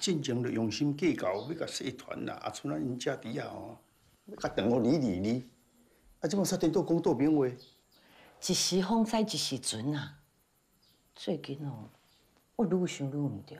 进前要用心计较，要甲社团呐，啊，像咱家底下哦，要甲同学理理理，啊，即阵煞颠倒讲多面话。一时风灾一时船啊，最近哦，我愈想愈唔对。